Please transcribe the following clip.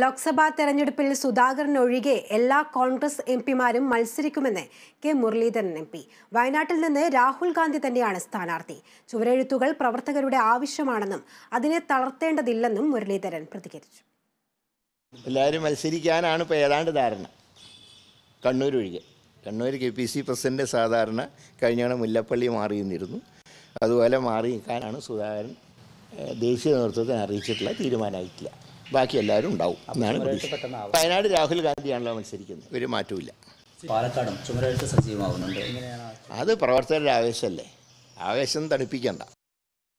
ലോക്സഭാ തെരഞ്ഞെടുപ്പിൽ സുധാകരൻ ഒഴികെ എല്ലാ കോൺഗ്രസ് എം പിമാരും മത്സരിക്കുമെന്ന് കെ മുരളീധരൻ എം പി വയനാട്ടിൽ നിന്ന് രാഹുൽ ഗാന്ധി തന്നെയാണ് സ്ഥാനാർത്ഥി ചുവരെഴുത്തുകൾ പ്രവർത്തകരുടെ ആവശ്യമാണെന്നും അതിനെ തളർത്തേണ്ടതില്ലെന്നും മുരളീധരൻ പ്രതികരിച്ചു എല്ലാവരും മത്സരിക്കാനാണ് ഇപ്പോൾ ഏതാണ്ട് ധാരണ കണ്ണൂർ ഒഴികെ Kannur K P C president സാധാരണ കഴിഞ്ഞ മുല്ലപ്പള്ളി മാറി നിന്നിരുന്നു അതുപോലെ മാറി നിൽക്കാനാണ് സുധാകരൻ ദേശീയ നേതൃത്വത്തെ അറിയിച്ചിട്ടുള്ള തീരുമാനമായിട്ടില്ല ബാക്കി എല്ലാവരും ഉണ്ടാവും എന്നാണ് വയനാട് രാഹുൽ ഗാന്ധിയാണല്ലോ മത്സരിക്കുന്നത് ഒരു മാറ്റവും പാലക്കാടും ചുമരെഴുത്ത് സജീവമാവുന്നുണ്ട് അത് പ്രവർത്തകരുടെ ആവേശമല്ലേ ആവേശം തണുപ്പിക്കണ്ട